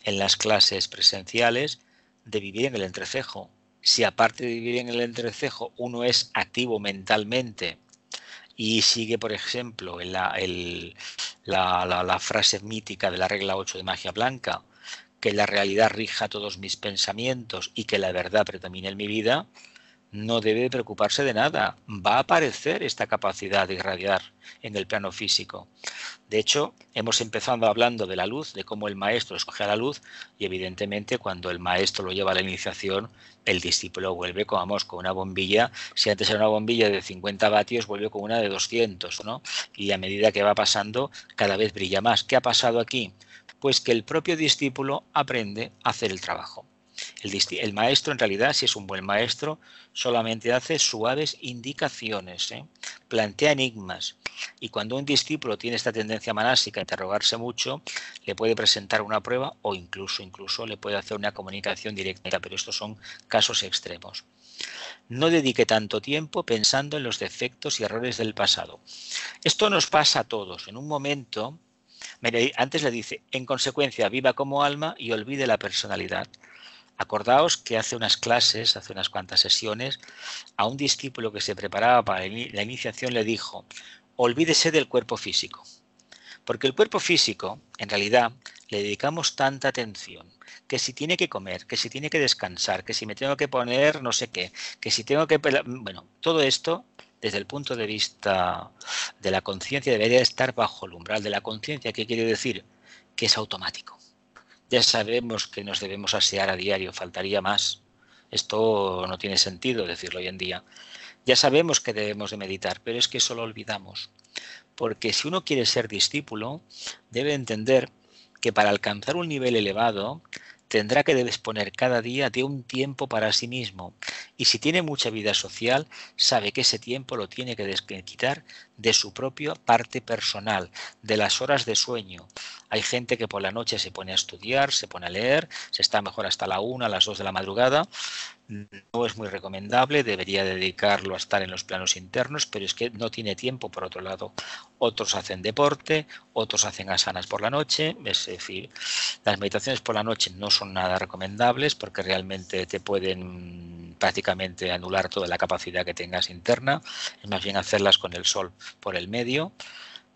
en las clases presenciales, de vivir en el entrecejo. Si aparte de vivir en el entrecejo uno es activo mentalmente y sigue, por ejemplo, en la, la frase mítica de la regla 8 de magia blanca, que la realidad rija todos mis pensamientos y que la verdad predomine en mi vida, no debe preocuparse de nada. Va a aparecer esta capacidad de irradiar en el plano físico. De hecho, hemos empezado hablando de la luz, de cómo el maestro escoge a la luz, y evidentemente cuando el maestro lo lleva a la iniciación, el discípulo vuelve, como con una bombilla. Si antes era una bombilla de 50 vatios, vuelve con una de 200, ¿no? Y a medida que va pasando, cada vez brilla más. ¿Qué ha pasado aquí? pues que el propio discípulo aprende a hacer el trabajo. El, maestro, en realidad, si es un buen maestro, solamente hace suaves indicaciones, ¿eh? plantea enigmas. Y cuando un discípulo tiene esta tendencia manásica a interrogarse mucho, le puede presentar una prueba o incluso, incluso le puede hacer una comunicación directa, pero estos son casos extremos. No dedique tanto tiempo pensando en los defectos y errores del pasado. Esto nos pasa a todos. En un momento antes le dice, en consecuencia, viva como alma y olvide la personalidad. Acordaos que hace unas clases, hace unas cuantas sesiones, a un discípulo que se preparaba para la iniciación le dijo, olvídese del cuerpo físico. Porque el cuerpo físico, en realidad, le dedicamos tanta atención, que si tiene que comer, que si tiene que descansar, que si me tengo que poner no sé qué, que si tengo que... Bueno, todo esto desde el punto de vista de la conciencia, debería estar bajo el umbral de la conciencia, ¿Qué quiere decir que es automático. Ya sabemos que nos debemos asear a diario, faltaría más. Esto no tiene sentido decirlo hoy en día. Ya sabemos que debemos de meditar, pero es que eso lo olvidamos. Porque si uno quiere ser discípulo, debe entender que para alcanzar un nivel elevado tendrá que disponer cada día de un tiempo para sí mismo y si tiene mucha vida social, sabe que ese tiempo lo tiene que quitar de su propia parte personal, de las horas de sueño. Hay gente que por la noche se pone a estudiar, se pone a leer, se está mejor hasta la una, las dos de la madrugada, no es muy recomendable, debería dedicarlo a estar en los planos internos, pero es que no tiene tiempo, por otro lado, otros hacen deporte, otros hacen asanas por la noche, es decir, las meditaciones por la noche no son nada recomendables porque realmente te pueden prácticamente anular toda la capacidad que tengas interna, es más bien hacerlas con el sol por el medio,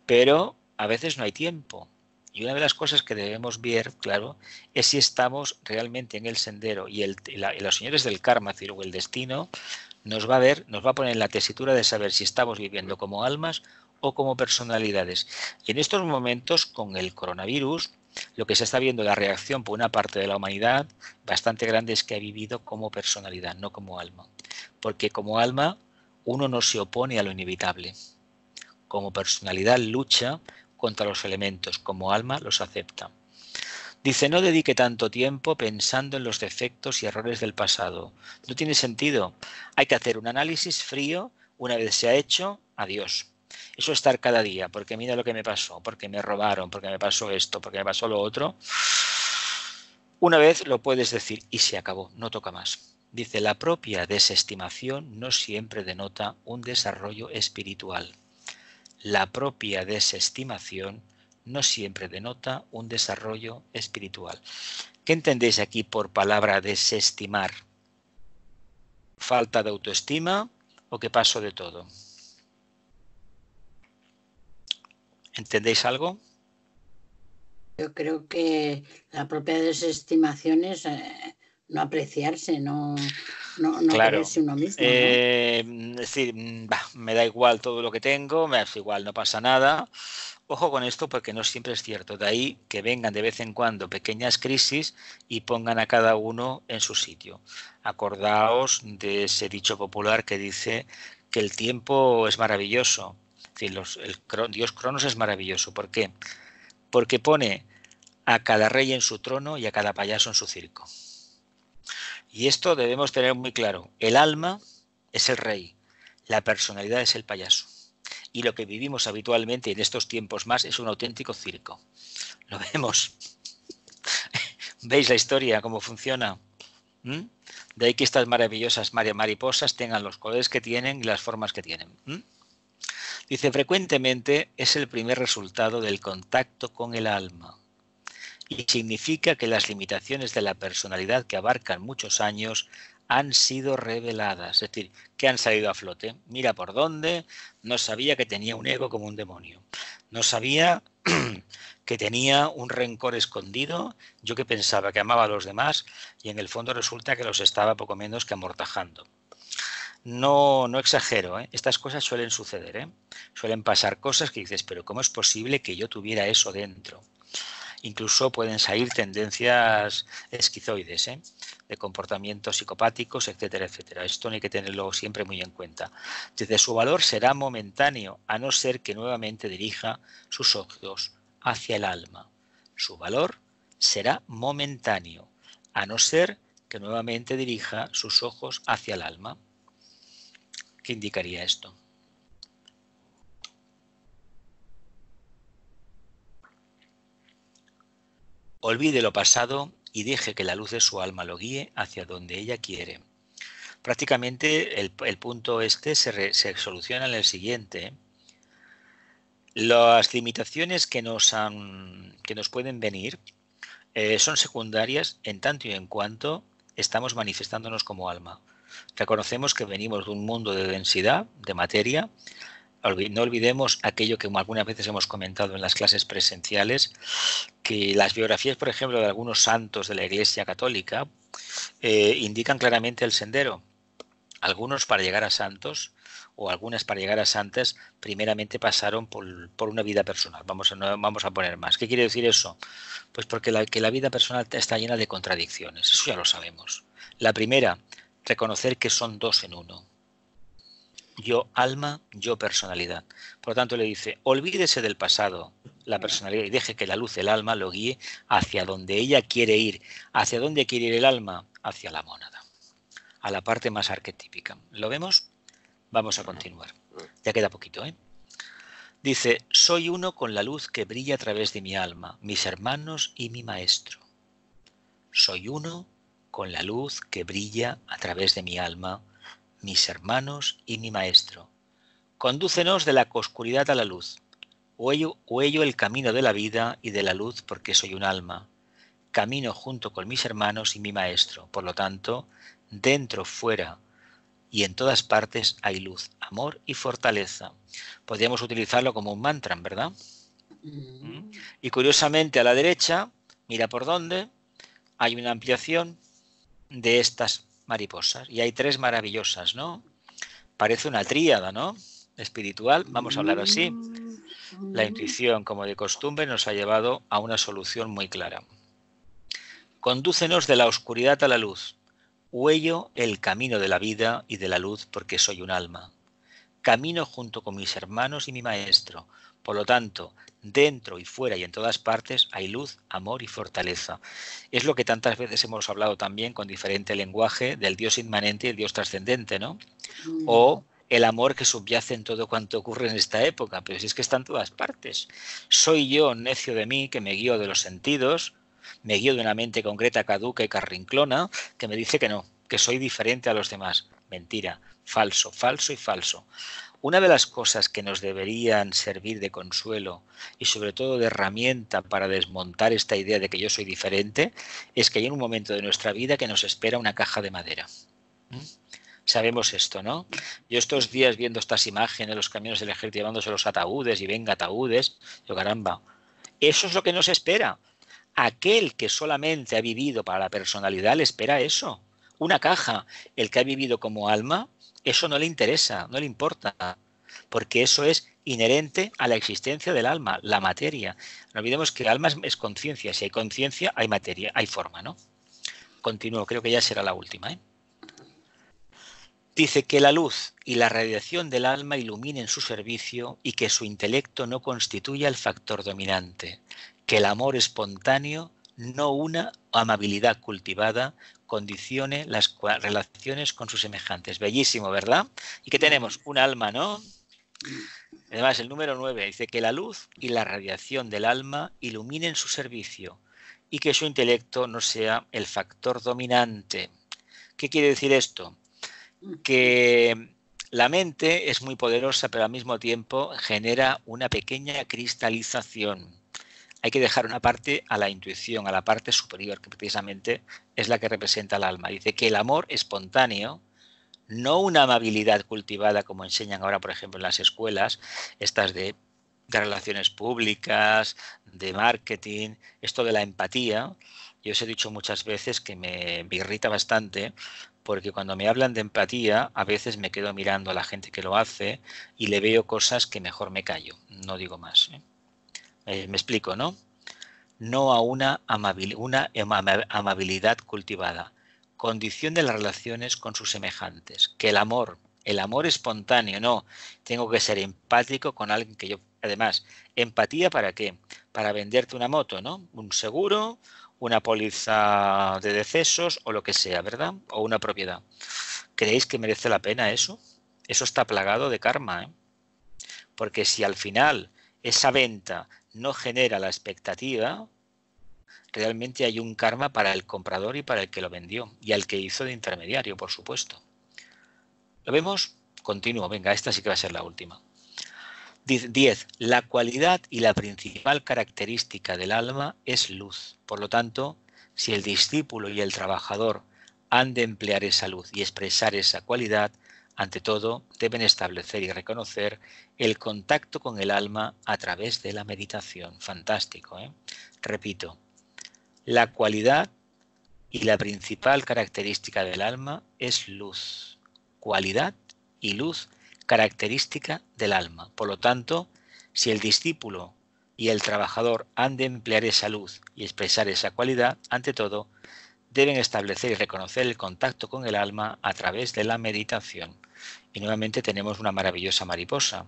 pero a veces no hay tiempo, y una de las cosas que debemos ver, claro, es si estamos realmente en el sendero y, los señores del karma, es o el destino, nos va a ver, nos va a poner en la tesitura de saber si estamos viviendo como almas o como personalidades. Y en estos momentos, con el coronavirus, lo que se está viendo la reacción por una parte de la humanidad bastante grande es que ha vivido como personalidad, no como alma. Porque como alma uno no se opone a lo inevitable. Como personalidad lucha contra los elementos, como alma los acepta. Dice, no dedique tanto tiempo pensando en los defectos y errores del pasado. No tiene sentido. Hay que hacer un análisis frío, una vez se ha hecho, adiós. Eso estar cada día, porque mira lo que me pasó, porque me robaron, porque me pasó esto, porque me pasó lo otro. Una vez lo puedes decir y se acabó, no toca más. Dice, la propia desestimación no siempre denota un desarrollo espiritual. La propia desestimación no siempre denota un desarrollo espiritual. ¿Qué entendéis aquí por palabra desestimar? ¿Falta de autoestima o qué pasó de todo? ¿Entendéis algo? Yo creo que la propia desestimación es eh, no apreciarse, no, no, uno mismo. Eh, es decir, mm, me da igual todo lo que tengo, me da igual, no pasa nada. Ojo con esto porque no siempre es cierto. De ahí que vengan de vez en cuando pequeñas crisis y pongan a cada uno en su sitio. Acordaos de ese dicho popular que dice que el tiempo es maravilloso. Es el, Dios Cronos es maravilloso. ¿Por qué? Porque pone a cada rey en su trono y a cada payaso en su circo. Y esto debemos tener muy claro. El alma es el rey, la personalidad es el payaso. Y lo que vivimos habitualmente en estos tiempos más es un auténtico circo. Lo vemos. [LAUGHS] ¿Veis la historia, cómo funciona? ¿Mm? De ahí que estas maravillosas mariposas tengan los colores que tienen y las formas que tienen. ¿Mm? Dice, frecuentemente es el primer resultado del contacto con el alma y significa que las limitaciones de la personalidad que abarcan muchos años han sido reveladas, es decir, que han salido a flote. Mira por dónde, no sabía que tenía un ego como un demonio, no sabía [CLEARS THROAT] que tenía un rencor escondido, yo que pensaba que amaba a los demás y en el fondo resulta que los estaba poco menos que amortajando. No, no exagero, ¿eh? estas cosas suelen suceder, ¿eh? suelen pasar cosas que dices, pero ¿cómo es posible que yo tuviera eso dentro? Incluso pueden salir tendencias esquizoides, ¿eh? de comportamientos psicopáticos, etcétera, etcétera. Esto hay que tenerlo siempre muy en cuenta. Desde su valor será momentáneo, a no ser que nuevamente dirija sus ojos hacia el alma. Su valor será momentáneo, a no ser que nuevamente dirija sus ojos hacia el alma. ¿Qué indicaría esto? Olvide lo pasado y deje que la luz de su alma lo guíe hacia donde ella quiere. Prácticamente el, punto este se, se soluciona en el siguiente. Las limitaciones que nos, que nos pueden venir eh, son secundarias en tanto y en cuanto estamos manifestándonos como alma. Reconocemos que venimos de un mundo de densidad, de materia, no olvidemos aquello que algunas veces hemos comentado en las clases presenciales, que las biografías, por ejemplo, de algunos santos de la Iglesia Católica eh, indican claramente el sendero. Algunos para llegar a santos o algunas para llegar a santas, primeramente pasaron por, por una vida personal. Vamos a, vamos a poner más. ¿Qué quiere decir eso? Pues porque que la vida personal está llena de contradicciones. Eso ya lo sabemos. La primera, reconocer que son dos en uno yo alma, yo personalidad. Por lo tanto, le dice, olvídese del pasado, la personalidad, y deje que la luz del alma lo guíe hacia donde ella quiere ir. ¿Hacia dónde quiere ir el alma? Hacia la mónada, a la parte más arquetípica. ¿Lo vemos? Vamos a continuar. Ya queda poquito, ¿eh? Dice, soy uno con la luz que brilla a través de mi alma, mis hermanos y mi maestro. Soy uno con la luz que brilla a través de mi alma, mis hermanos y mi Maestro. Condúcenos de la oscuridad a la luz. Huello, el camino de la vida y de la luz porque soy un alma. Camino junto con mis hermanos y mi Maestro. Por lo tanto, dentro, fuera y en todas partes hay luz, amor y fortaleza. Podríamos utilizarlo como un mantra, ¿verdad? Mm. Y curiosamente a la derecha, mira por dónde, hay una ampliación de estas mariposas. Y hay tres maravillosas, ¿no? Parece una tríada, ¿no? Espiritual, vamos a hablar así. La intuición, como de costumbre, nos ha llevado a una solución muy clara. Condúcenos de la oscuridad a la luz. Huello el camino de la vida y de la luz porque soy un alma. Camino junto con mis hermanos y mi maestro. Por lo tanto, dentro y fuera y en todas partes hay luz, amor y fortaleza. Es lo que tantas veces hemos hablado también con diferente lenguaje del Dios inmanente y el Dios trascendente, ¿no? Mm. O el amor que subyace en todo cuanto ocurre en esta época, pero si es que está en todas partes. Soy yo, necio de mí, que me guío de los sentidos, me guío de una mente concreta, caduca y carrinclona, que me dice que no, que soy diferente a los demás. Mentira, falso, falso y falso. Una de las cosas que nos deberían servir de consuelo y sobre todo de herramienta para desmontar esta idea de que yo soy diferente es que hay un momento de nuestra vida que nos espera una caja de madera. ¿Mm? sabemos esto, ¿no? Yo estos días viendo estas imágenes, los camiones del ejército llevándose los ataúdes y venga ataúdes, yo caramba, eso es lo que nos espera. Aquel que solamente ha vivido para la personalidad le espera eso, una caja. El que ha vivido como alma eso no le interesa, no le importa, porque eso es inherente a la existencia del alma, la materia. No olvidemos que el alma es, conciencia, si hay conciencia hay materia, hay forma, ¿no? Continúo, creo que ya será la última. ¿eh? Dice que la luz y la radiación del alma iluminen su servicio y que su intelecto no constituya el factor dominante, que el amor espontáneo no una amabilidad cultivada condicione las relaciones con sus semejantes. Bellísimo, ¿verdad? Y que tenemos un alma, ¿no? Además, el número 9 dice que la luz y la radiación del alma iluminen su servicio y que su intelecto no sea el factor dominante. ¿Qué quiere decir esto? Que la mente es muy poderosa, pero al mismo tiempo genera una pequeña cristalización hay que dejar una parte a la intuición, a la parte superior, que precisamente es la que representa el alma. Dice que el amor espontáneo, no una amabilidad cultivada como enseñan ahora, por ejemplo, en las escuelas, estas de, relaciones públicas, de marketing, esto de la empatía. Yo os he dicho muchas veces que me, me irrita bastante porque cuando me hablan de empatía, a veces me quedo mirando a la gente que lo hace y le veo cosas que mejor me callo, no digo más. ¿eh? Eh, me explico, ¿no? No a una, una amabilidad cultivada, condición de las relaciones con sus semejantes, que el amor, el amor espontáneo, no, tengo que ser empático con alguien que yo, además, empatía para qué? Para venderte una moto, ¿no? Un seguro, una póliza de decesos o lo que sea, ¿verdad? O una propiedad. ¿Creéis que merece la pena eso? Eso está plagado de karma, ¿eh? Porque si al final esa venta no genera la expectativa, realmente hay un karma para el comprador y para el que lo vendió y al que hizo de intermediario, por supuesto. Lo vemos continuo. Venga, esta sí que va a ser la última. 10. La cualidad y la principal característica del alma es luz. Por lo tanto, si el discípulo y el trabajador han de emplear esa luz y expresar esa cualidad, ante todo, deben establecer y reconocer el contacto con el alma a través de la meditación. Fantástico. ¿eh? Repito, la cualidad y la principal característica del alma es luz. Cualidad y luz característica del alma. Por lo tanto, si el discípulo y el trabajador han de emplear esa luz y expresar esa cualidad, ante todo, deben establecer y reconocer el contacto con el alma a través de la meditación. Y nuevamente tenemos una maravillosa mariposa,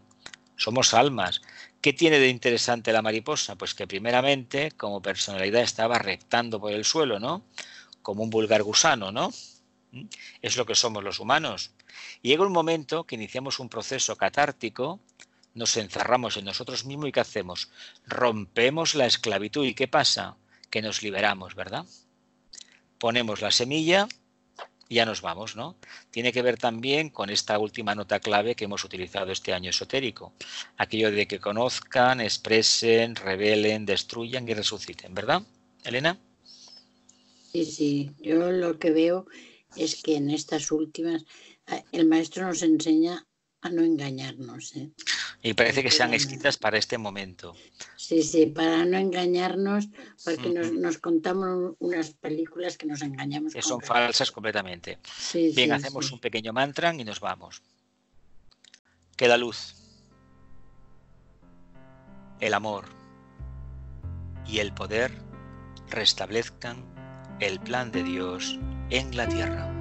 somos almas. ¿Qué tiene de interesante la mariposa? Pues que primeramente, como personalidad, estaba rectando por el suelo, ¿no? Como un vulgar gusano, ¿no? ¿Mm? Es lo que somos los humanos. Y llega un momento que iniciamos un proceso catártico, nos encerramos en nosotros mismos y ¿qué hacemos? Rompemos la esclavitud y ¿qué pasa? Que nos liberamos, ¿verdad? Ponemos la semilla ya nos vamos, ¿no? Tiene que ver también con esta última nota clave que hemos utilizado este año esotérico, aquello de que conozcan, expresen, revelen, destruyan y resuciten, ¿verdad, Elena? Sí, sí, yo lo que veo es que en estas últimas el maestro nos enseña a no engañarnos. ¿eh? Y parece que sean escritas para este momento. Sí, sí, para no engañarnos, porque nos, contamos unas películas que nos engañamos. Que son falsas completamente. Bien, hacemos un pequeño mantra y nos vamos. Que la luz, el amor y el poder restablezcan el plan de Dios en la tierra.